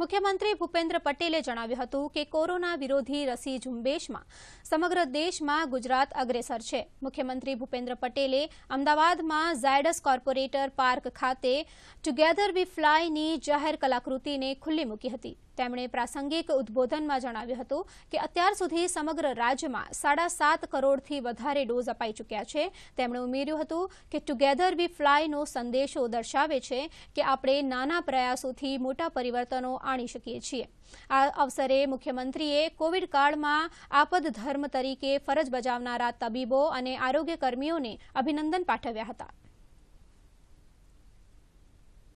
મુખ્યમંત્રી ભૂપેન્દ્ર પટેલે જણાવ્યું હતું કે કોરોના વિરોધી રસી ઝુંબેશમાં સમગ્ર દેશમાં ગુજરાત અગ્રેસર છે મુખ્યમંત્રી ભૂપેન્દ્ર પટેલે અમદાવાદમાં ઝાયડસ કોર્પોરેટર પાર્ક ખાતે ટુગેધર વી ફ્લાયની જાહેર કલાકૃતિને ખુલ્લી મૂકી હતી તેમણે પ્રાસંગિક ઉદબોધનમાં જણાવ્યું હતું કે અત્યાર સુધી સમગ્ર રાજ્યમાં સાડા સાત કરોડથી વધારે ડોઝ અપાઈ ચૂક્યા છે તેમણે ઉમેર્યું હતું કે ટુગેધર વી ફ્લાયનો સંદેશો દર્શાવે છે કે આપણે નાના પ્રયાસોથી મોટા પરિવર્તનો આણી શકીએ છીએ આ અવસરે મુખ્યમંત્રીએ કોવિડ કાળમાં આપદ ધર્મ તરીકે ફરજ બજાવનારા તબીબો અને આરોગ્ય કર્મીઓને અભિનંદન પાઠવ્યા હતા